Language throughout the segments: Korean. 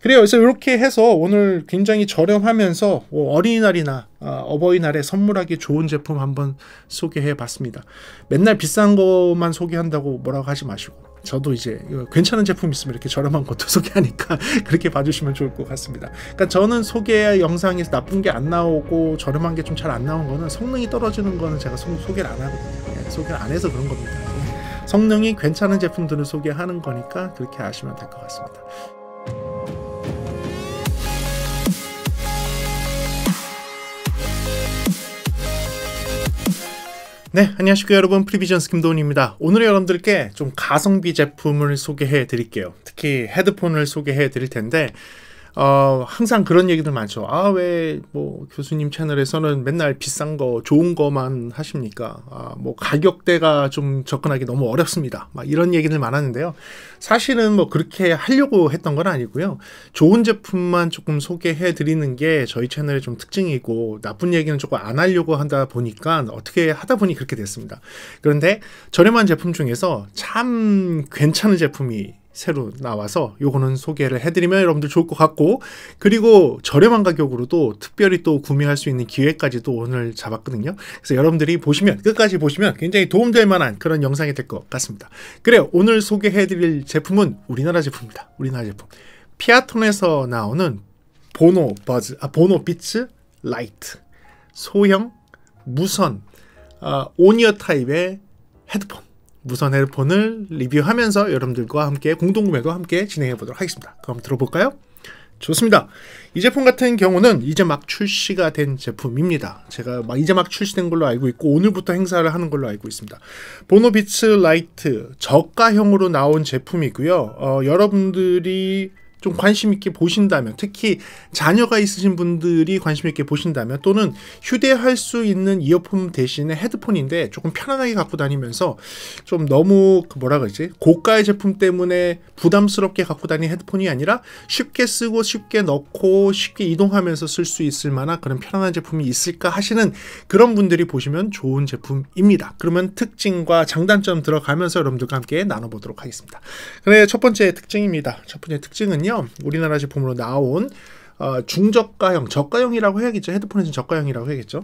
그래요. 그래서 이렇게 해서 오늘 굉장히 저렴하면서 뭐 어린이날이나 아, 어버이날에 선물하기 좋은 제품 한번 소개해 봤습니다. 맨날 비싼 것만 소개한다고 뭐라고 하지 마시고 저도 이제 괜찮은 제품 있으면 이렇게 저렴한 것도 소개하니까 그렇게 봐주시면 좋을 것 같습니다. 그러니까 저는 소개 영상에서 나쁜 게 안 나오고 저렴한 게 좀 잘 안 나온 거는 성능이 떨어지는 거는 제가 소, 개를안 하거든요. 예, 소개를 안 해서 그런 겁니다. 예. 성능이 괜찮은 제품들을 소개하는 거니까 그렇게 아시면 될 것 같습니다. 네, 안녕하십니까 여러분. 프리비전스 김도훈입니다. 오늘 여러분들께 좀 가성비 제품을 소개해 드릴게요. 특히 헤드폰을 소개해 드릴 텐데 어, 항상 그런 얘기들 많죠. 아, 왜, 뭐, 교수님 채널에서는 맨날 비싼 거, 좋은 거만 하십니까? 아, 뭐, 가격대가 좀 접근하기 너무 어렵습니다. 막 이런 얘기들 많았는데요. 사실은 뭐, 그렇게 하려고 했던 건 아니고요. 좋은 제품만 조금 소개해 드리는 게 저희 채널의 좀 특징이고, 나쁜 얘기는 조금 안 하려고 한다 보니까, 어떻게 하다 보니 그렇게 됐습니다. 그런데 저렴한 제품 중에서 참 괜찮은 제품이 새로 나와서 요거는 소개를 해드리면 여러분들 좋을 것 같고 그리고 저렴한 가격으로도 특별히 또 구매할 수 있는 기회까지도 오늘 잡았거든요. 그래서 여러분들이 보시면 끝까지 보시면 굉장히 도움될 만한 그런 영상이 될 것 같습니다. 그래요. 오늘 소개해드릴 제품은 우리나라 제품입니다. 우리나라 제품. 피아톤에서 나오는 보노 버즈, 아 보노 비츠 라이트 소형 무선 아, 오니어 타입의 헤드폰 무선 헤드폰을 리뷰하면서 여러분들과 함께 공동 구매도 함께 진행해 보도록 하겠습니다. 그럼 들어볼까요? 좋습니다. 이 제품 같은 경우는 이제 막 출시가 된 제품입니다. 제가 막 이제 막 출시된 걸로 알고 있고 오늘부터 행사를 하는 걸로 알고 있습니다. 보노비츠 라이트 저가형으로 나온 제품이고요. 어, 여러분들이 좀 관심 있게 보신다면 특히 자녀가 있으신 분들이 관심 있게 보신다면 또는 휴대할 수 있는 이어폰 대신에 헤드폰인데 조금 편안하게 갖고 다니면서 좀 너무 그 뭐라 그러지 고가의 제품 때문에 부담스럽게 갖고 다니는 헤드폰이 아니라 쉽게 쓰고 쉽게 넣고 쉽게 이동하면서 쓸 수 있을 만한 그런 편안한 제품이 있을까 하시는 그런 분들이 보시면 좋은 제품입니다. 그러면 특징과 장단점 들어가면서 여러분들과 함께 나눠보도록 하겠습니다. 그래 첫 번째 특징입니다. 첫 번째 특징은요. 헤드요 우리나라 제품으로 나온 어, 중저가형, 저가형이라고 해야겠죠. 헤드폰에서 저가형이라고 해야겠죠.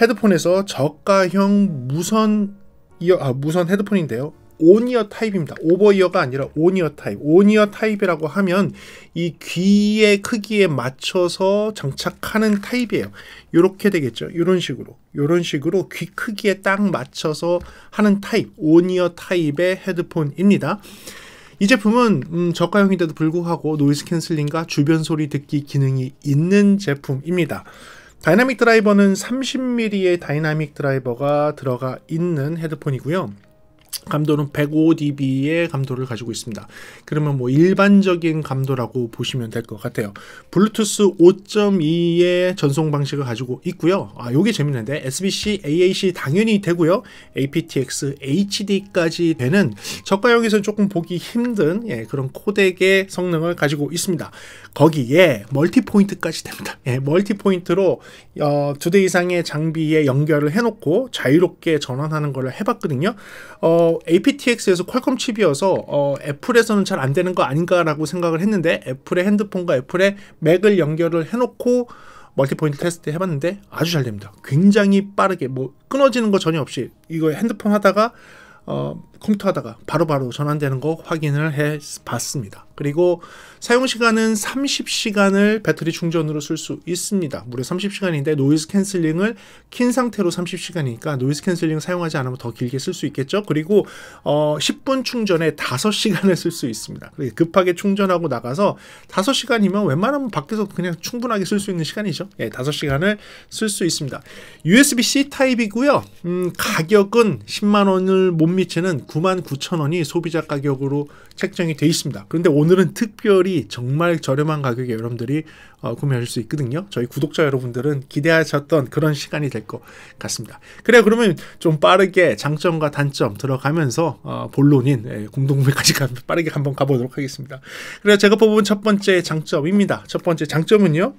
헤드폰에서 저가형 무선 이어, 아, 무선 헤드폰인데요. 온이어 타입입니다. 오버이어가 아니라 온이어 타입. 온이어 타입이라고 하면 이 귀의 크기에 맞춰서 장착하는 타입이에요. 이렇게 되겠죠. 이런 식으로. 이런 식으로 귀 크기에 딱 맞춰서 하는 타입. 온이어 타입의 헤드폰입니다. 이 제품은 음, 저가형인데도 불구하고 노이즈 캔슬링과 주변 소리 듣기 기능이 있는 제품입니다. 다이나믹 드라이버는 30mm의 다이나믹 드라이버가 들어가 있는 헤드폰이고요. 감도는 105dB의 감도를 가지고 있습니다. 그러면 뭐 일반적인 감도라고 보시면 될 것 같아요. 블루투스 5.2의 전송 방식을 가지고 있고요. 아, 요게 재밌는데 SBC, AAC 당연히 되고요. aptX, HD까지 되는 저가형에서 는 조금 보기 힘든 예, 그런 코덱의 성능을 가지고 있습니다. 거기에 멀티 포인트까지 됩니다. 예, 멀티 포인트로 어, 두대 이상의 장비에 연결을 해놓고 자유롭게 전환하는 걸 해봤거든요. 어, aptx에서 퀄컴 칩이어서 어, 애플에서는 잘 안 되는 거 아닌가라고 생각을 했는데 애플의 핸드폰과 애플의 맥을 연결을 해놓고 멀티포인트 테스트 해봤는데 아주 잘 됩니다. 굉장히 빠르게 뭐 끊어지는 거 전혀 없이 이거 핸드폰 하다가 어, 컴퓨터 하다가 바로바로 전환되는 거 확인을 해 봤습니다. 그리고 사용시간은 30시간을 배터리 충전으로 쓸 수 있습니다. 무려 30시간인데 노이즈 캔슬링을 킨 상태로 30시간이니까 노이즈 캔슬링 사용하지 않으면 더 길게 쓸 수 있겠죠. 그리고 어, 10분 충전에 5시간을 쓸 수 있습니다. 급하게 충전하고 나가서 5시간이면 웬만하면 밖에서 그냥 충분하게 쓸 수 있는 시간이죠. 예, 5시간을 쓸 수 있습니다. USB-C 타입이고요. 음, 가격은 10만원을 못 미치는 보 9만 9천 원이 소비자 가격으로 책정이 되어 있습니다. 그런데 오늘은 특별히 정말 저렴한 가격에 여러분들이 어, 구매하실 수 있거든요. 저희 구독자 여러분들은 기대하셨던 그런 시간이 될 것 같습니다. 그래 그러면 좀 빠르게 장점과 단점 들어가면서 어, 본론인 예, 공동구매까지 빠르게 한번 가보도록 하겠습니다. 그래서 제가 뽑은 첫 번째 장점입니다. 첫 번째 장점은요.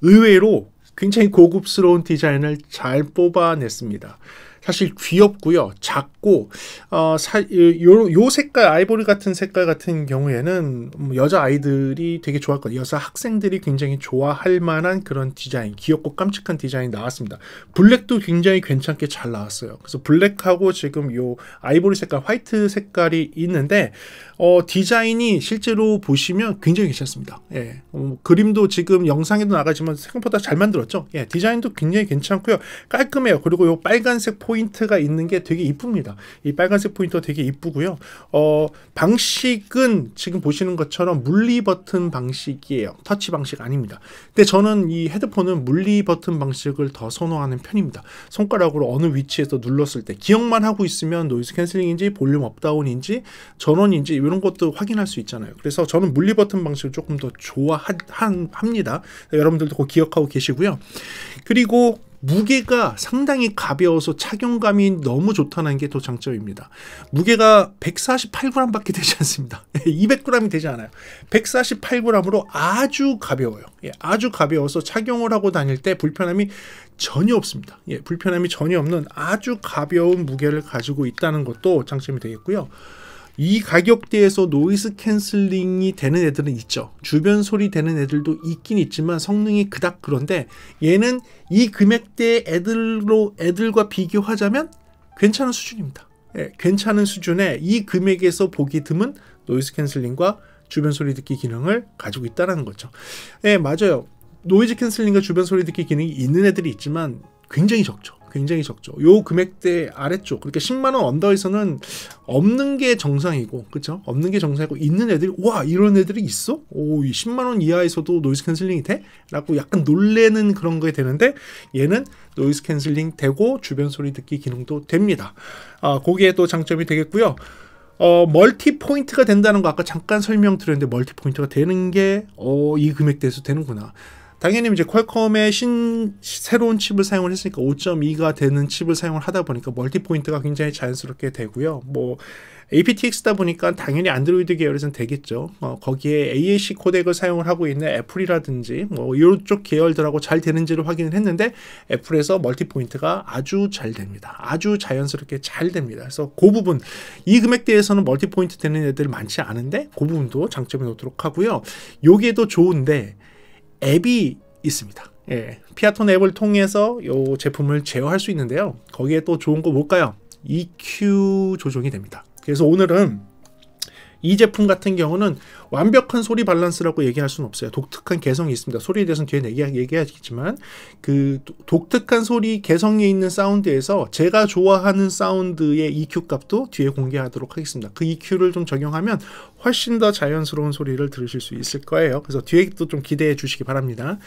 의외로 굉장히 고급스러운 디자인을 잘 뽑아냈습니다. 사실 귀엽고요. 작고 어, 사, 요, 요 색깔 아이보리 같은 색깔 같은 경우에는 뭐 여자 아이들이 되게 좋아할 거예요. 여자 학생들이 굉장히 좋아할 만한 그런 디자인, 귀엽고 깜찍한 디자인이 나왔습니다. 블랙도 굉장히 괜찮게 잘 나왔어요. 그래서 블랙하고 지금 요 아이보리 색깔, 화이트 색깔이 있는데 어, 디자인이 실제로 보시면 굉장히 괜찮습니다. 예. 어, 뭐 그림도 지금 영상에도 나가지만 생각보다 잘 만들었죠. 예. 디자인도 굉장히 괜찮고요. 깔끔해요. 그리고 요 빨간색 포인트가 있는 게 되게 이쁩니다. 이 빨간색 포인트가 되게 이쁘고요. 어, 방식은 지금 보시는 것처럼 물리 버튼 방식이에요. 터치 방식 아닙니다. 근데 저는 이 헤드폰은 물리 버튼 방식을 더 선호하는 편입니다. 손가락으로 어느 위치에서 눌렀을 때 기억만 하고 있으면 노이즈 캔슬링인지 볼륨 업다운인지 전원인지 이런 이런 것도 확인할 수 있잖아요. 그래서 저는 물리 버튼 방식을 조금 더 좋아합니다. 여러분들도 꼭 기억하고 계시고요. 그리고 무게가 상당히 가벼워서 착용감이 너무 좋다는 게 또 장점입니다. 무게가 148g밖에 되지 않습니다. 200g이 되지 않아요. 148g으로 아주 가벼워요. 예, 아주 가벼워서 착용을 하고 다닐 때 불편함이 전혀 없습니다. 예, 불편함이 전혀 없는 아주 가벼운 무게를 가지고 있다는 것도 장점이 되겠고요. 이 가격대에서 노이즈 캔슬링이 되는 애들은 있죠. 주변 소리 되는 애들도 있긴 있지만 성능이 그닥 그런데 얘는 이 금액대 애들로 애들과 비교하자면 괜찮은 수준입니다. 예, 괜찮은 수준의 이 금액에서 보기 드문 노이즈 캔슬링과 주변 소리 듣기 기능을 가지고 있다라는 거죠. 예, 맞아요. 노이즈 캔슬링과 주변 소리 듣기 기능이 있는 애들이 있지만 굉장히 적죠. 굉장히 적죠. 요 금액대 아래쪽 그렇게 10만 원 언더에서는 없는 게 정상이고 그렇죠? 없는 게 정상이고 있는 애들이 와 이런 애들이 있어? 오, 10만 원 이하에서도 노이즈 캔슬링이 돼? 라고 약간 놀래는 그런 거에 되는데 얘는 노이즈 캔슬링 되고 주변 소리 듣기 기능도 됩니다. 아, 거기에 또 장점이 되겠고요. 어, 멀티 포인트가 된다는 거 아까 잠깐 설명드렸는데 멀티 포인트가 되는 게 어, 이 금액대에서 되는구나. 당연히 이제 퀄컴의 신 새로운 칩을 사용을 했으니까 5.2가 되는 칩을 사용을 하다 보니까 멀티 포인트가 굉장히 자연스럽게 되고요. 뭐 aptx다 보니까 당연히 안드로이드 계열에서는 되겠죠. 어, 거기에 AAC 코덱을 사용을 하고 있는 애플이라든지 뭐 이쪽 계열들하고 잘 되는지를 확인을 했는데 애플에서 멀티 포인트가 아주 잘 됩니다. 아주 자연스럽게 잘 됩니다. 그래서 그 부분 이 금액대에서는 멀티 포인트 되는 애들 많지 않은데 그 부분도 장점을 놓도록 하고요. 여기에도 좋은데 앱이 있습니다. 예, 피아톤 앱을 통해서 이 제품을 제어할 수 있는데요. 거기에 또 좋은 거 뭘까요? EQ 조정이 됩니다. 그래서 오늘은 이 제품 같은 경우는 완벽한 소리 밸런스라고 얘기할 수는 없어요. 독특한 개성이 있습니다. 소리에 대해서는 뒤에 얘기, 하겠지만그 독특한 소리 개성이 있는 사운드에서 제가 좋아하는 사운드의 EQ 값도 뒤에 공개하도록 하겠습니다. 그 EQ를 좀 적용하면 훨씬 더 자연스러운 소리를 들으실 수 있을 거예요. 그래서 뒤에 도좀 기대해 주시기 바랍니다.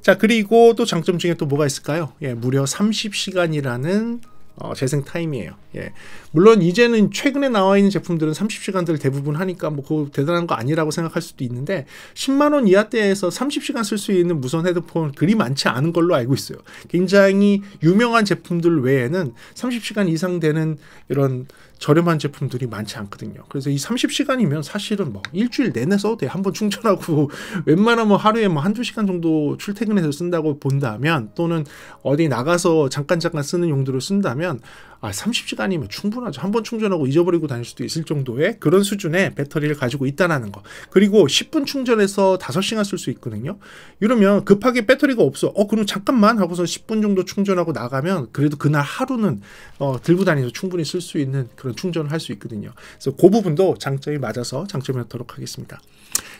자, 그리고 또 장점 중에 또 뭐가 있을까요? 예, 무려 30시간이라는 어, 재생 타임이에요. 예. 물론 이제는 최근에 나와 있는 제품들은 30시간들 대부분 하니까 뭐그 대단한 거 아니라고 생각할 수도 있는데 10만 원 이하 대에서 30시간 쓸 수 있는 무선 헤드폰 그리 많지 않은 걸로 알고 있어요. 굉장히 유명한 제품들 외에는 30시간 이상 되는 이런 저렴한 제품들이 많지 않거든요. 그래서 이 30시간이면 사실은 뭐 일주일 내내 써도 돼. 한번 충전하고 웬만하면 뭐 하루에 뭐 한두 시간 정도 출퇴근해서 쓴다고 본다면 또는 어디 나가서 잠깐 잠깐 쓰는 용도로 쓴다면 아 30시간이면 충분하죠. 한번 충전하고 잊어버리고 다닐 수도 있을 정도의 그런 수준의 배터리를 가지고 있다라는 거. 그리고 10분 충전해서 5시간 쓸 수 있거든요. 이러면 급하게 배터리가 없어. 어 그럼 잠깐만 하고서 10분 정도 충전하고 나가면 그래도 그날 하루는 어, 들고 다니면서 충분히 쓸 수 있는 그런 그런 충전을 할 수 있거든요. 그래서 그 부분도 장점이 맞아서 장점이 하도록 하겠습니다.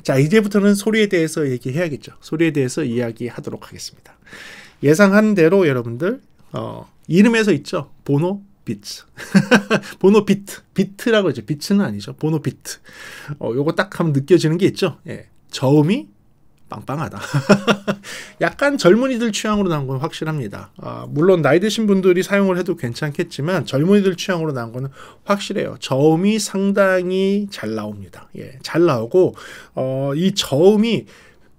자, 이제부터는 소리에 대해서 얘기해야겠죠. 소리에 대해서 이야기하도록 하겠습니다. 예상한 대로 여러분들 어, 이름에서 있죠. 보노 비트. 보노 비트. 비트라고 이제 비트는 아니죠. 보노 비트. 어, 요거 딱 하면 느껴지는 게 있죠. 예. 저음이 빵빵하다. 약간 젊은이들 취향으로 나온 건 확실합니다. 아, 물론 나이 드신 분들이 사용을 해도 괜찮겠지만 젊은이들 취향으로 나온 거는 확실해요. 저음이 상당히 잘 나옵니다. 예, 잘 나오고 어, 이 저음이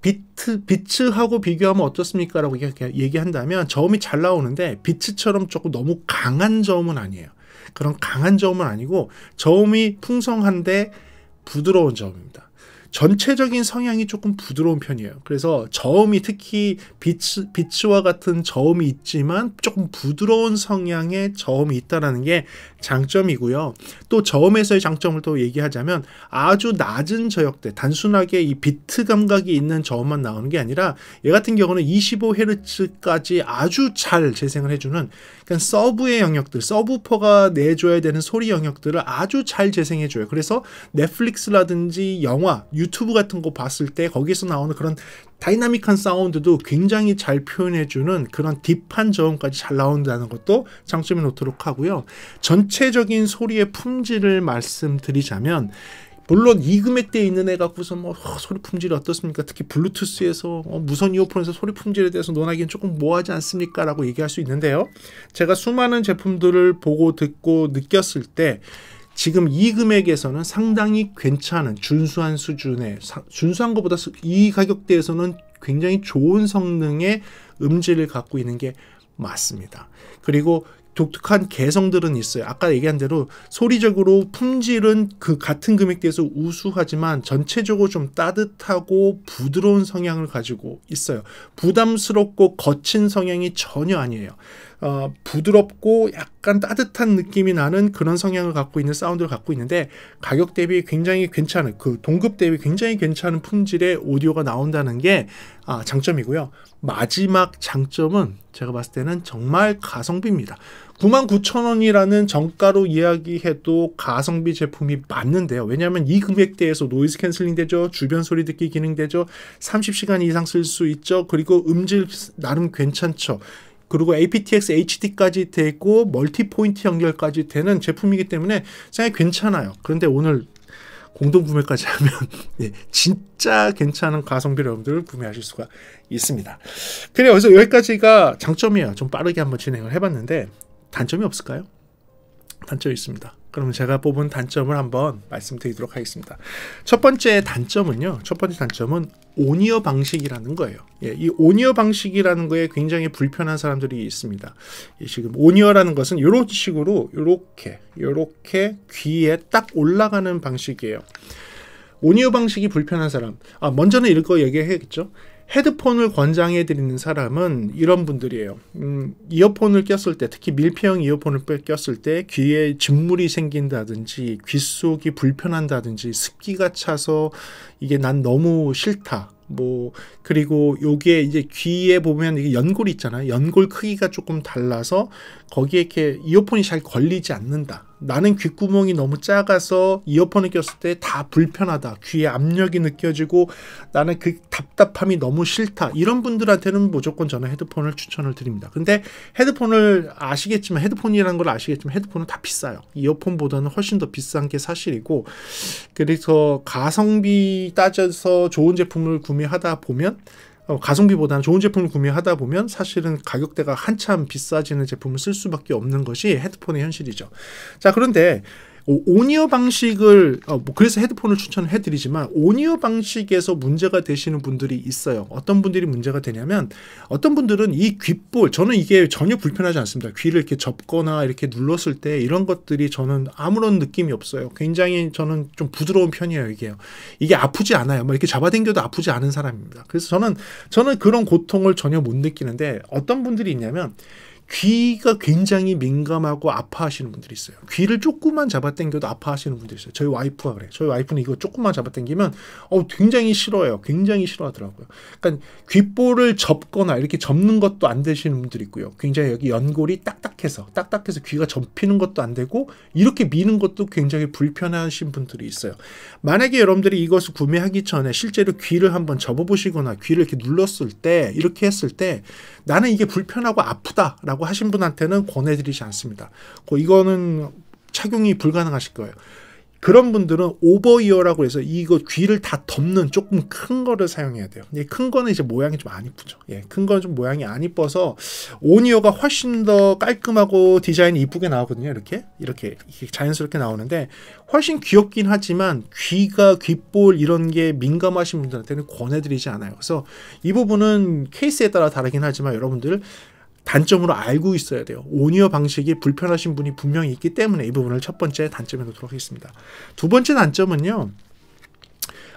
비트 비츠하고 비교하면 어떻습니까라고 얘기한다면 저음이 잘 나오는데 비츠처럼 조금 너무 강한 저음은 아니에요. 그런 강한 저음은 아니고 저음이 풍성한데 부드러운 저음입니다. 전체적인 성향이 조금 부드러운 편이에요. 그래서 저음이 특히 비츠, 비츠와 같은 저음이 있지만 조금 부드러운 성향의 저음이 있다라는 게 장점이고요. 또 저음에서의 장점을 또 얘기하자면 아주 낮은 저역대, 단순하게 이 비트 감각이 있는 저음만 나오는 게 아니라 얘 같은 경우는 25Hz까지 아주 잘 재생을 해주는 그러니까 서브의 영역들, 서브퍼가 내줘야 되는 소리 영역들을 아주 잘 재생해줘요. 그래서 넷플릭스라든지 영화, 유튜브 같은 거 봤을 때 거기서 나오는 그런 다이나믹한 사운드도 굉장히 잘 표현해주는 그런 딥한 저음까지 잘 나온다는 것도 장점에 놓도록 하고요. 전체적인 소리의 품질을 말씀드리자면 물론 이 금액대에 있는 애가 무슨 뭐 어, 소리 품질이 어떻습니까? 특히 블루투스에서 어, 무선 이어폰에서 소리 품질에 대해서 논하기엔 조금 뭐하지 않습니까? 라고 얘기할 수 있는데요. 제가 수많은 제품들을 보고 듣고 느꼈을 때 지금 이 금액에서는 상당히 괜찮은 준수한 수준의 준수한 것보다 이 가격대에서는 굉장히 좋은 성능의 음질을 갖고 있는 게 맞습니다. 그리고 독특한 개성들은 있어요. 아까 얘기한 대로 소리적으로 품질은 그 같은 금액대에서 우수하지만 전체적으로 좀 따뜻하고 부드러운 성향을 가지고 있어요. 부담스럽고 거친 성향이 전혀 아니에요. 어, 부드럽고 약간 따뜻한 느낌이 나는 그런 성향을 갖고 있는 사운드를 갖고 있는데 가격 대비 굉장히 괜찮은 그 동급 대비 굉장히 괜찮은 품질의 오디오가 나온다는 게 아, 장점이고요. 마지막 장점은 제가 봤을 때는 정말 가성비입니다. 99,000원이라는 정가로 이야기해도 가성비 제품이 맞는데요. 왜냐하면 이 금액대에서 노이즈 캔슬링 되죠. 주변 소리 듣기 기능 되죠. 30시간 이상 쓸 수 있죠. 그리고 음질 나름 괜찮죠. 그리고 aptx hd까지 되고 멀티 포인트 연결까지 되는 제품이기 때문에 굉장히 괜찮아요. 그런데 오늘 공동 구매까지 하면 예, 진짜 괜찮은 가성비로 여러분들 구매하실 수가 있습니다. 그래요. 그래서 여기까지가 장점이에요. 좀 빠르게 한번 진행을 해봤는데 단점이 없을까요? 단점이 있습니다. 그럼 제가 뽑은 단점을 한번 말씀드리도록 하겠습니다. 첫 번째 단점은요. 첫 번째 단점은 온이어 방식이라는 거예요. 예, 이 온이어 방식이라는 거에 굉장히 불편한 사람들이 있습니다. 예, 지금 온이어라는 것은 이런 식으로 이렇게 이렇게 귀에 딱 올라가는 방식이에요. 온이어 방식이 불편한 사람. 아, 먼저는 이거 얘기해야겠죠. 헤드폰을 권장해 드리는 사람은 이런 분들이에요. 음, 이어폰을 꼈을 때 특히 밀폐형 이어폰을 꼈을 때 귀에 진물이 생긴다든지 귀 속이 불편한다든지 습기가 차서 이게 난 너무 싫다. 뭐 그리고 요게 이제 귀에 보면 이게 연골 있잖아요. 연골 크기가 조금 달라서 거기에 이렇게 이어폰이 잘 걸리지 않는다. 나는 귓구멍이 너무 작아서 이어폰을 꼈을 때 다 불편하다. 귀에 압력이 느껴지고 나는 그 답답함이 너무 싫다. 이런 분들한테는 무조건 저는 헤드폰을 추천을 드립니다. 근데 헤드폰을 아시겠지만 헤드폰이라는 걸 아시겠지만 헤드폰은 다 비싸요. 이어폰보다는 훨씬 더 비싼 게 사실이고 그래서 가성비 따져서 좋은 제품을 구매하다 보면 어, 가성비보다는 좋은 제품을 구매하다 보면 사실은 가격대가 한참 비싸지는 제품을 쓸 수밖에 없는 것이 헤드폰의 현실이죠. 자, 그런데 온이어 방식을 어, 뭐 그래서 헤드폰을 추천해 드리지만 온이어 방식에서 문제가 되시는 분들이 있어요. 어떤 분들이 문제가 되냐면 어떤 분들은 이 귓볼 저는 이게 전혀 불편하지 않습니다. 귀를 이렇게 접거나 이렇게 눌렀을 때 이런 것들이 저는 아무런 느낌이 없어요. 굉장히 저는 좀 부드러운 편이에요. 이게 이게 아프지 않아요. 막 이렇게 잡아당겨도 아프지 않은 사람입니다. 그래서 저는 저는 그런 고통을 전혀 못 느끼는데 어떤 분들이 있냐면 귀가 굉장히 민감하고 아파하시는 분들이 있어요. 귀를 조금만 잡아당겨도 아파하시는 분들이 있어요. 저희 와이프가 그래요. 저희 와이프는 이거 조금만 잡아당기면 어 굉장히 싫어요. 굉장히 싫어하더라고요. 그러니까 귓볼을 접거나 이렇게 접는 것도 안 되시는 분들이 있고요. 굉장히 여기 연골이 딱딱해서 딱딱해서 귀가 접히는 것도 안 되고 이렇게 미는 것도 굉장히 불편하신 분들이 있어요. 만약에 여러분들이 이것을 구매하기 전에 실제로 귀를 한번 접어보시거나 귀를 이렇게 눌렀을 때 이렇게 했을 때 나는 이게 불편하고 아프다라고 있라고 하신 분한테는 권해드리지 않습니다. 그 이거는 착용이 불가능하실 거예요. 그런 분들은 오버이어라고 해서 이거 귀를 다 덮는 조금 큰 거를 사용해야 돼요. 큰 거는 이제 모양이 좀 안 이쁘죠. 예, 큰 거는 좀 모양이 안 이뻐서 온이어가 훨씬 더 깔끔하고 디자인이 이쁘게 나오거든요. 이렇게 이렇게 자연스럽게 나오는데 훨씬 귀엽긴 하지만 귀가 귓볼 이런 게 민감하신 분들한테는 권해드리지 않아요. 그래서 이 부분은 케이스에 따라 다르긴 하지만 여러분들 단점으로 알고 있어야 돼요. 온이어 방식이 불편하신 분이 분명히 있기 때문에 이 부분을 첫 번째 단점에 놓도록 하겠습니다. 두 번째 단점은요.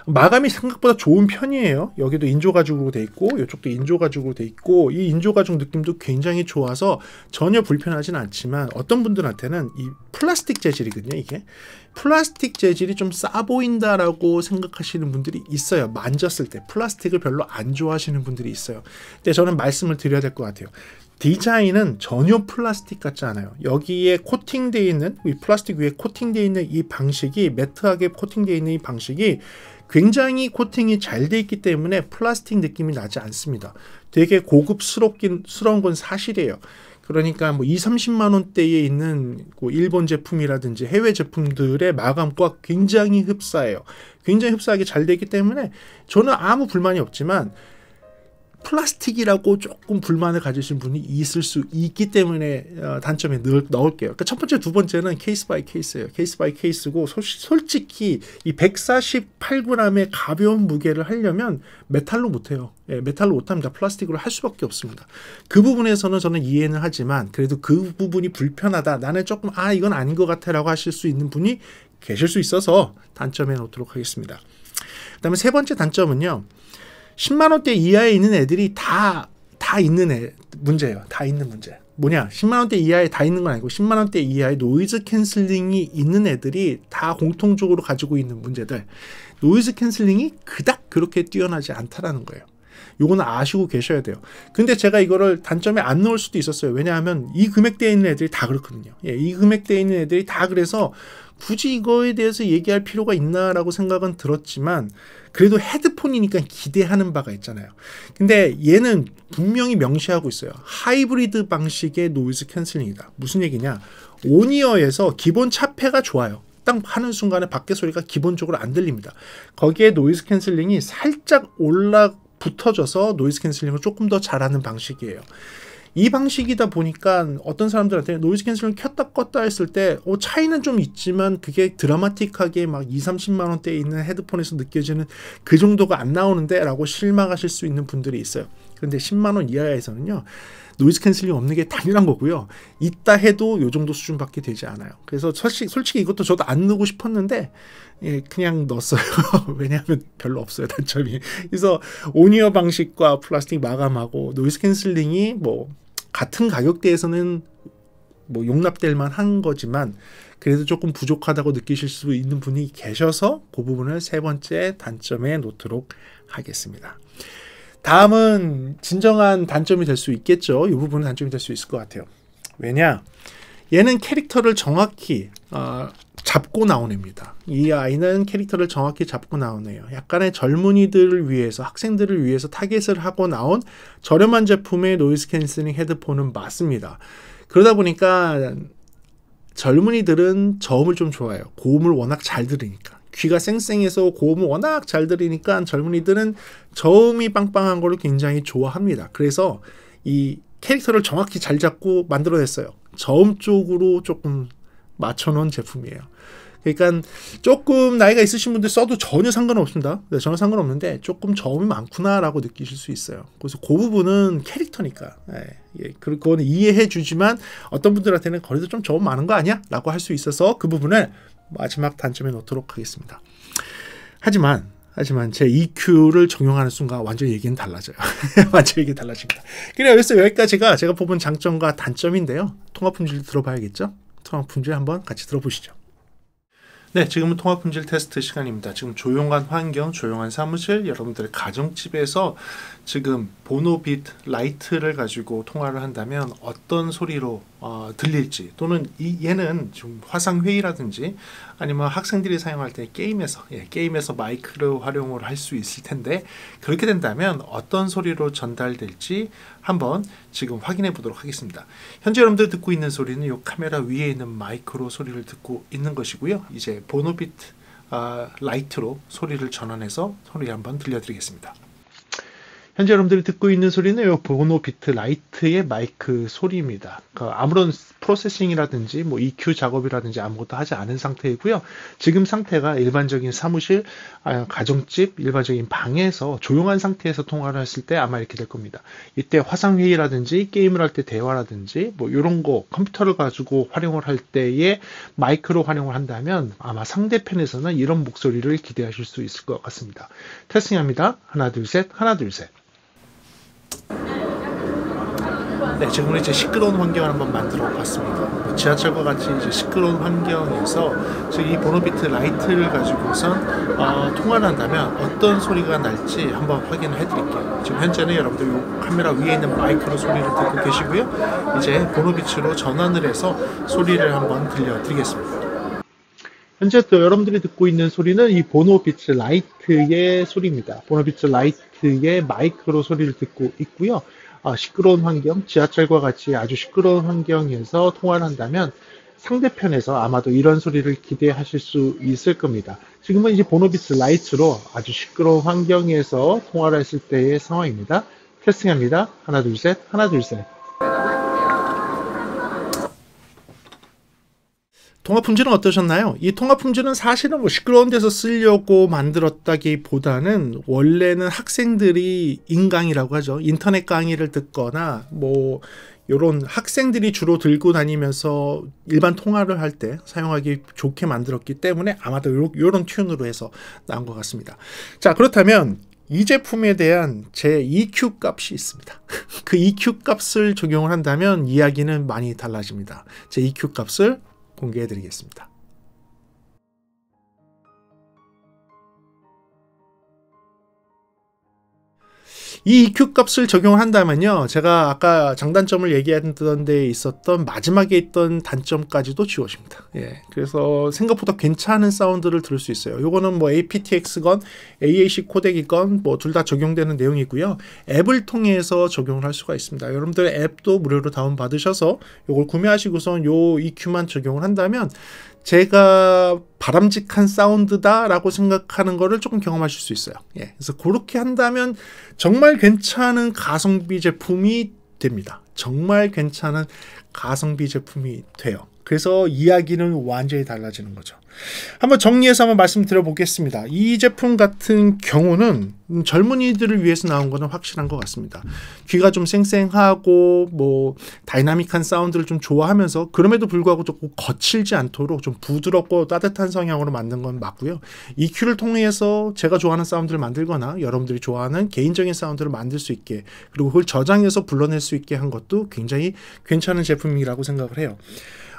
마감이 생각보다 좋은 편이에요. 여기도 인조가죽으로 돼 있고 이쪽도 인조가죽으로 돼 있고 이 인조가죽 느낌도 굉장히 좋아서 전혀 불편하진 않지만 어떤 분들한테는 이 플라스틱 재질이거든요. 이게 플라스틱 재질이 좀 싸 보인다라고 생각하시는 분들이 있어요. 만졌을 때 플라스틱을 별로 안 좋아하시는 분들이 있어요. 근데 저는 말씀을 드려야 될 것 같아요. 디자인은 전혀 플라스틱 같지 않아요. 여기에 코팅되어 있는 이 플라스틱 위에 코팅되어 있는 이 방식이 매트하게 코팅되어 있는 이 방식이 굉장히 코팅이 잘 되어 있기 때문에 플라스틱 느낌이 나지 않습니다. 되게 고급스럽긴 러운건 사실이에요. 그러니까 뭐 2, 30만 원대에 있는 뭐 일본 제품이라든지 해외 제품들의 마감과 굉장히 흡사해요. 굉장히 흡사하게 잘 되기 때문에 저는 아무 불만이 없지만 플라스틱이라고 조금 불만을 가지신 분이 있을 수 있기 때문에 어, 단점에 늘 넣을게요. 그러니까 첫 번째, 두 번째는 케이스 바이 케이스예요. 케이스 바이 케이스고 소, 솔직히 이 148g의 가벼운 무게를 하려면 메탈로 못해요. 예, 메탈로 못합니다. 그러니까 플라스틱으로 할 수밖에 없습니다. 그 부분에서는 저는 이해는 하지만 그래도 그 부분이 불편하다. 나는 조금 아 이건 아닌 것 같아라고 하실 수 있는 분이 계실 수 있어서 단점에 놓도록 하겠습니다. 그다음에 세 번째 단점은요. 10만 원대 이하에 있는 애들이 다 다 있는 애, 문제예요. 다 있는 문제. 뭐냐? 10만 원대 이하에 다 있는 건 아니고 10만 원대 이하의 노이즈 캔슬링이 있는 애들이 다 공통적으로 가지고 있는 문제들. 노이즈 캔슬링이 그닥 그렇게 뛰어나지 않다라는 거예요. 요거는 아시고 계셔야 돼요. 근데 제가 이거를 단점에 안 넣을 수도 있었어요. 왜냐하면 이 금액대에 있는 애들이 다 그렇거든요. 예, 이 금액대에 있는 애들이 다 그래서 굳이 이거에 대해서 얘기할 필요가 있나라고 생각은 들었지만 그래도 헤드폰이니까 기대하는 바가 있잖아요. 근데 얘는 분명히 명시하고 있어요. 하이브리드 방식의 노이즈 캔슬링이다. 무슨 얘기냐? 온이어에서 기본 차폐가 좋아요. 딱 하는 순간에 밖에 소리가 기본적으로 안 들립니다. 거기에 노이즈 캔슬링이 살짝 올라 가 붙어져서 노이즈 캔슬링을 조금 더 잘하는 방식이에요. 이 방식이다 보니까 어떤 사람들한테 노이즈 캔슬링 켰다 껐다 했을 때 어, 차이는 좀 있지만 그게 드라마틱하게 막 2, 30만 원대에 있는 헤드폰에서 느껴지는 그 정도가 안 나오는데 라고 실망하실 수 있는 분들이 있어요. 그런데 10만 원 이하에서는요. 노이즈 캔슬링 없는 게 당연한 거고요. 있다 해도 요 정도 수준밖에 되지 않아요. 그래서 솔직히, 솔직히 이것도 저도 안 넣고 싶었는데 예, 그냥 넣었어요. 왜냐하면 별로 없어요, 단점이. 그래서 온이어 방식과 플라스틱 마감하고 노이즈 캔슬링이 뭐 같은 가격대에서는 뭐 용납될 만한 거지만 그래도 조금 부족하다고 느끼실 수 있는 분이 계셔서 그 부분을 세 번째 단점에 놓도록 하겠습니다. 다음은 진정한 단점이 될 수 있겠죠. 이 부분은 단점이 될 수 있을 것 같아요. 왜냐? 얘는 캐릭터를 정확히 어, 잡고 나오냅니다. 이 아이는 캐릭터를 정확히 잡고 나오네요. 약간의 젊은이들을 위해서 학생들을 위해서 타겟을 하고 나온 저렴한 제품의 노이즈 캔슬링 헤드폰은 맞습니다. 그러다 보니까 젊은이들은 저음을 좀 좋아해요. 고음을 워낙 잘 들으니까. 귀가 쌩쌩해서 고음을 워낙 잘 들으니까 젊은이들은 저음이 빵빵한 걸 굉장히 좋아합니다. 그래서 이 캐릭터를 정확히 잘 잡고 만들어냈어요. 저음 쪽으로 조금 맞춰놓은 제품이에요. 그러니까 조금 나이가 있으신 분들 써도 전혀 상관없습니다. 네, 전혀 상관없는데 조금 저음이 많구나라고 느끼실 수 있어요. 그래서 그 부분은 캐릭터니까. 네, 예, 그리 그거는 이해해 주지만 어떤 분들한테는 거리도 좀 저음 많은 거 아니야? 라고 할 수 있어서 그 부분을 마지막 단점에 놓도록 하겠습니다. 하지만 하지만 제 EQ를 적용하는 순간 완전 얘기는 달라져요. 완전 얘기 달라집니다. 그래요. 그래서 여기까지가 제가 뽑은 장점과 단점인데요. 통화 품질 들어봐야겠죠? 통화 품질 한번 같이 들어보시죠. 네, 지금은 통화 품질 테스트 시간입니다. 지금 조용한 환경, 조용한 사무실, 여러분들의 가정집에서 지금 보노빛 라이트를 가지고 통화를 한다면 어떤 소리로 어, 들릴지 또는 이, 얘는 좀 화상 회의라든지 아니면 학생들이 사용할 때 게임에서 예, 게임에서 마이크를 활용을 할 수 있을 텐데 그렇게 된다면 어떤 소리로 전달될지 한번 지금 확인해 보도록 하겠습니다. 현재 여러분들 듣고 있는 소리는 이 카메라 위에 있는 마이크로 소리를 듣고 있는 것이고요. 이제 보노비트 아, 라이트로 소리를 전환해서 소리 한번 들려드리겠습니다. 현재 여러분들이 듣고 있는 소리는 요 보노 비트 라이트의 마이크 소리입니다. 그러니까 아무런 프로세싱이라든지 뭐 EQ 작업이라든지 아무것도 하지 않은 상태이고요. 지금 상태가 일반적인 사무실, 아, 가정집, 일반적인 방에서 조용한 상태에서 통화를 했을 때 아마 이렇게 될 겁니다. 이때 화상회의라든지 게임을 할 때 대화라든지 뭐 이런 거 컴퓨터를 가지고 활용을 할 때에 마이크로 활용을 한다면 아마 상대편에서는 이런 목소리를 기대하실 수 있을 것 같습니다. 테스팅합니다. 하나, 둘, 셋. 하나, 둘, 셋. 네, 지금은 이제 시끄러운 환경을 한번 만들어 봤습니다. 지하철과 같이 이제 시끄러운 환경에서 이 보노비트 라이트를 가지고선 어, 통화를 한다면 어떤 소리가 날지 한번 확인을 해드릴게요. 지금 현재는 여러분들 이 카메라 위에 있는 마이크로 소리를 듣고 계시고요. 이제 보노비트로 전환을 해서 소리를 한번 들려드리겠습니다. 현재 또 여러분들이 듣고 있는 소리는 이 보노비츠 라이트의 소리입니다. 보노비츠 라이트의 마이크로 소리를 듣고 있고요. 아, 시끄러운 환경, 지하철과 같이 아주 시끄러운 환경에서 통화를 한다면 상대편에서 아마도 이런 소리를 기대하실 수 있을 겁니다. 지금은 이제 보노비스 라이트로 아주 시끄러운 환경에서 통화를 했을 때의 상황입니다. 테스팅합니다. 하나, 둘, 셋. 하나, 둘, 셋. 통화 품질은 어떠셨나요? 이통화 품질은 사실은 뭐 시끄러운 데서 쓰려고 만들었다기보다는 원래는 학생들이 인강이라고 하죠. 인터넷 강의를 듣거나 뭐 요런 학생들이 주로 들고 다니면서 일반 통화를 할 때 사용하기 좋게 만들었기 때문에 아마도 요, 요런 튠으로 해서 나온 것 같습니다. 자 그렇다면 이 제품에 대한 제 EQ 값이 있습니다. 그 EQ 값을 적용을 한다면 이야기는 많이 달라집니다. 제 EQ 값을 공개해드리겠습니다. 이 EQ 값을 적용한다면요. 제가 아까 장단점을 얘기했던 데 있었던 마지막에 있던 단점까지도 지워집니다. 예. 그래서 생각보다 괜찮은 사운드를 들을 수 있어요. 요거는 뭐 aptx건 aac 코덱이건 뭐 둘 다 적용되는 내용이고요. 앱을 통해서 적용을 할 수가 있습니다. 여러분들 앱도 무료로 다운 받으셔서 요걸 구매하시고선 요 EQ만 적용을 한다면 제가 바람직한 사운드다라고 생각하는 거를 조금 경험하실 수 있어요. 예. 그래서 그렇게 한다면 정말 괜찮은 가성비 제품이 됩니다. 정말 괜찮은 가성비 제품이 돼요. 그래서 이야기는 완전히 달라지는 거죠. 한번 정리해서 한번 말씀드려 보겠습니다. 이 제품 같은 경우는 젊은이들을 위해서 나온 거는 확실한 것 같습니다. 귀가 좀 쌩쌩하고 뭐 다이나믹한 사운드를 좀 좋아하면서 그럼에도 불구하고 조금 거칠지 않도록 좀 부드럽고 따뜻한 성향으로 만든 건 맞고요. EQ를 통해서 제가 좋아하는 사운드를 만들거나 여러분들이 좋아하는 개인적인 사운드를 만들 수 있게 그리고 그걸 저장해서 불러낼 수 있게 한 것도 굉장히 괜찮은 제품이라고 생각을 해요.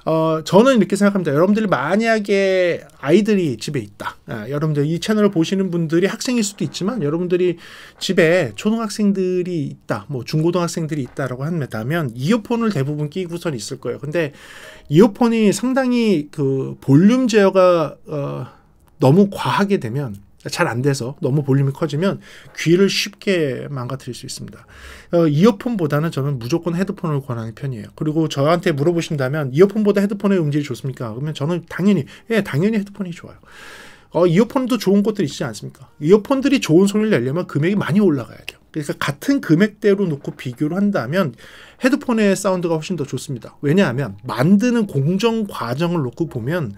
어, 저는 이렇게 생각합니다. 여러분들이 만약에 아이들이 집에 있다. 아, 여러분들 이 채널을 보시는 분들이 학생일 수도 있지만 여러분들이 집에 초등학생들이 있다. 뭐 중고등학생들이 있다라고 한다면 이어폰을 대부분 끼고선 있을 거예요. 근데 이어폰이 상당히 그 볼륨 제어가 어, 너무 과하게 되면 잘안 돼서 너무 볼륨이 커지면 귀를 쉽게 망가뜨릴 수 있습니다. 어, 이어폰보다는 저는 무조건 헤드폰을 권하는 편이에요. 그리고 저한테 물어보신다면 이어폰보다 헤드폰의 음질이 좋습니까? 그러면 저는 당연히 예 당연히 헤드폰이 좋아요. 어, 이어폰도 좋은 것들이 있지 않습니까? 이어폰들이 좋은 소리를 내려면 금액이 많이 올라가야 돼요. 그러니까 같은 금액대로 놓고 비교를 한다면 헤드폰의 사운드가 훨씬 더 좋습니다. 왜냐하면 만드는 공정 과정을 놓고 보면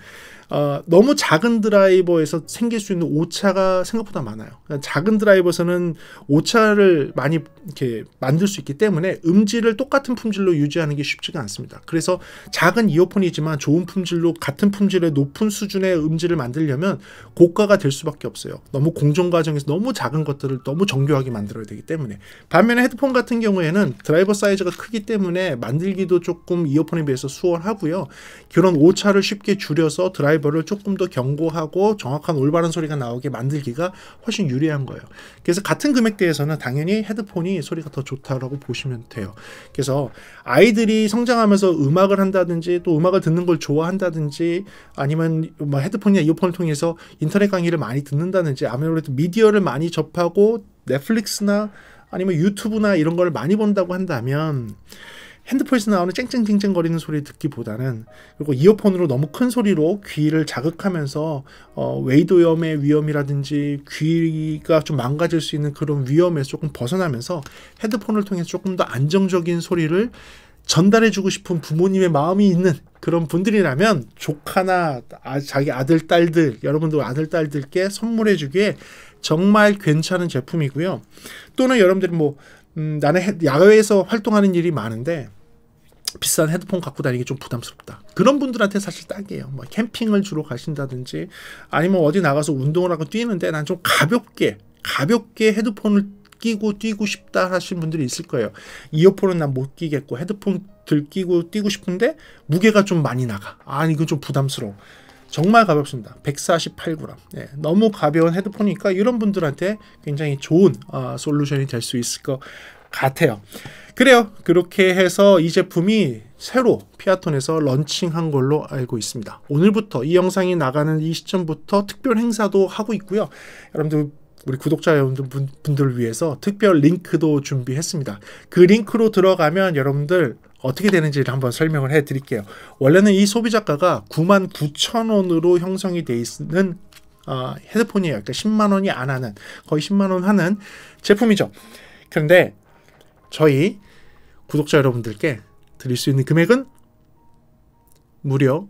어, 너무 작은 드라이버에서 생길 수 있는 오차가 생각보다 많아요. 그러니까 작은 드라이버에서는 오차를 많이 이렇게 만들 수 있기 때문에 음질을 똑같은 품질로 유지하는 게 쉽지가 않습니다. 그래서 작은 이어폰이지만 좋은 품질로 같은 품질의 높은 수준의 음질을 만들려면 고가가 될 수밖에 없어요. 너무 공정 과정에서 너무 작은 것들을 너무 정교하게 만들어야 되기 때문에 반면에 헤드폰 같은 경우에는 드라이버 사이즈가 크 크기 때문에 만들기도 조금 이어폰에 비해서 수월하고요. 그런 오차를 쉽게 줄여서 드라이버를 조금 더 견고하고 정확한 올바른 소리가 나오게 만들기가 훨씬 유리한 거예요. 그래서 같은 금액대에서는 당연히 헤드폰이 소리가 더 좋다라고 보시면 돼요. 그래서 아이들이 성장하면서 음악을 한다든지 또 음악을 듣는 걸 좋아한다든지 아니면 뭐 헤드폰이나 이어폰을 통해서 인터넷 강의를 많이 듣는다든지 아무래도 미디어를 많이 접하고 넷플릭스나 아니면 유튜브나 이런 걸 많이 본다고 한다면 핸드폰에서 나오는 쨍쨍쨍쨍 거리는 소리 듣기보다는 그리고 이어폰으로 너무 큰 소리로 귀를 자극하면서 어, 웨이도염의 위험이라든지 귀가 좀 망가질 수 있는 그런 위험에서 조금 벗어나면서 핸드폰을 통해서 조금 더 안정적인 소리를 전달해주고 싶은 부모님의 마음이 있는 그런 분들이라면 조카나 아, 자기 아들 딸들 여러분들 아들 딸들께 선물해주기에 정말 괜찮은 제품이고요. 또는 여러분들이 뭐 음, 나는 야외에서 활동하는 일이 많은데 비싼 헤드폰 갖고 다니기 좀 부담스럽다. 그런 분들한테 사실 딱이에요. 뭐 캠핑을 주로 가신다든지 아니면 어디 나가서 운동을 하고 뛰는데 난 좀 가볍게 가볍게 헤드폰을 끼고 뛰고 싶다 하신 분들이 있을 거예요. 이어폰은 난 못 끼겠고 헤드폰 들 끼고 뛰고 싶은데 무게가 좀 많이 나가. 아이거좀 부담스러워. 정말 가볍습니다. 148g. 예, 너무 가벼운 헤드폰이니까 이런 분들한테 굉장히 좋은 어, 솔루션이 될 수 있을 것 같아요. 그래요. 그렇게 해서 이 제품이 새로 피아톤에서 런칭한 걸로 알고 있습니다. 오늘부터 이 영상이 나가는 이 시점부터 특별 행사도 하고 있고요. 여러분들 우리 구독자 여러분들 분들을 위해서 특별 링크도 준비했습니다. 그 링크로 들어가면 여러분들 어떻게 되는지를 한번 설명을 해 드릴게요. 원래는 이 소비자가가 9만 9천 원으로 형성이 돼 있는 어, 헤드폰이에요. 그러니까 10만 원이 안 하는 거의 10만 원 하는 제품이죠. 그런데 저희 구독자 여러분들께 드릴 수 있는 금액은 무려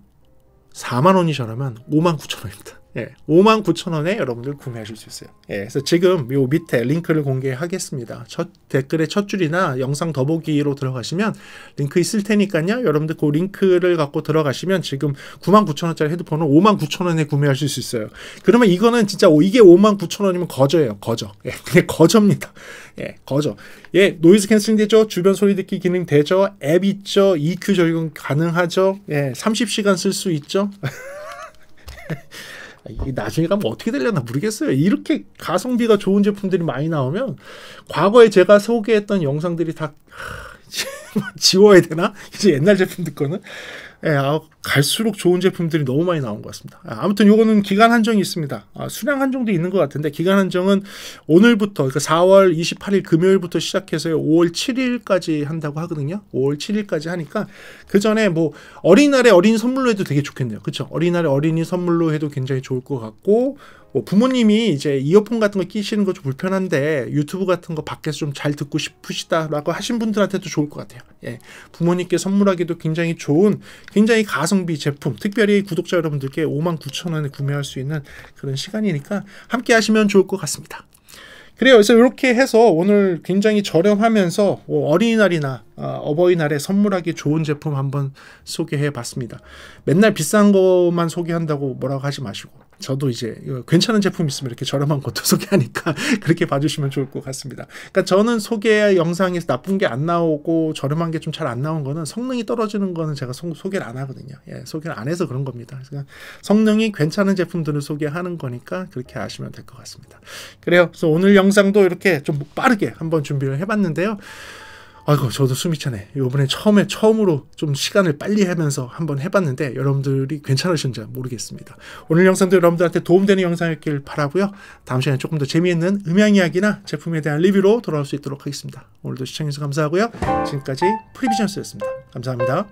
4만 원이 저라면 5만 9천 원입니다. 예, 5만 9천 원에 여러분들 구매하실 수 있어요. 예, 그래서 지금 요 밑에 링크를 공개하겠습니다. 첫 댓글의 첫 줄이나 영상 더보기로 들어가시면 링크 있을 테니까요. 여러분들 그 링크를 갖고 들어가시면 지금 9만 9천 원짜리 헤드폰을 5만 9천 원에 구매하실 수 있어요. 그러면 이거는 진짜 이게 5만 9천 원이면 거저예요. 거저. 예, 그게 거저입니다. 예, 거저. 예, 노이즈 캔슬링 되죠. 주변 소리 듣기 기능 되죠. 앱 있죠. EQ 적용 가능하죠. 예, 30시간 쓸 수 있죠. 아, 이게 나중에 가면 어떻게 되려나 모르겠어요. 이렇게 가성비가 좋은 제품들이 많이 나오면 과거에 제가 소개했던 영상들이 다 하, 지워야 되나? 이제 옛날 제품들 거는 예, 아, 갈수록 좋은 제품들이 너무 많이 나온 것 같습니다. 아, 아무튼 요거는 기간 한정이 있습니다. 아, 수량 한정도 있는 것 같은데 기간 한정은 오늘부터 그러니까 4월 28일 금요일부터 시작해서 5월 7일까지 한다고 하거든요. 5월 7일까지 하니까 그 전에 뭐 어린날에 어린 선물로 해도 되게 좋겠네요. 그렇죠? 어린날에 어린이 선물로 해도 굉장히 좋을 것 같고 뭐 부모님이 이제 이어폰 같은 거 끼시는 거 좀 불편한데 유튜브 같은 거 밖에서 좀 잘 듣고 싶으시다라고 하신 분들한테도 좋을 것 같아요. 예. 부모님께 선물하기도 굉장히 좋은 굉장히 가성비 제품 특별히 구독자 여러분들께 59,000원에 구매할 수 있는 그런 시간이니까 함께 하시면 좋을 것 같습니다. 그래요. 그래서 이렇게 해서 오늘 굉장히 저렴하면서 어, 어린이날이나 어, 어버이날에 선물하기 좋은 제품 한번 소개해 봤습니다. 맨날 비싼 것만 소개한다고 뭐라고 하지 마시고 저도 이제 괜찮은 제품 있으면 이렇게 저렴한 것도 소개하니까 그렇게 봐주시면 좋을 것 같습니다. 그러니까 저는 소개 영상에서 나쁜 게 안 나오고 저렴한 게 좀 잘 안 나온 거는 성능이 떨어지는 거는 제가 소, 소개를 안 하거든요. 예, 소개를 안 해서 그런 겁니다. 그러니까 성능이 괜찮은 제품들을 소개하는 거니까 그렇게 아시면 될 것 같습니다. 그래요. 그래서 오늘 영상도 이렇게 좀 빠르게 한번 준비를 해봤는데요. 아이고 저도 숨이 차네. 이번에 처음에 처음으로 좀 시간을 빨리 하면서 한번 해봤는데 여러분들이 괜찮으신지 모르겠습니다. 오늘 영상도 여러분들한테 도움되는 영상이길 었 바라고요. 다음 시간에 조금 더 재미있는 음향 이야기나 제품에 대한 리뷰로 돌아올 수 있도록 하겠습니다. 오늘도 시청해주셔서 감사하고요. 지금까지 프리비전스였습니다. 감사합니다.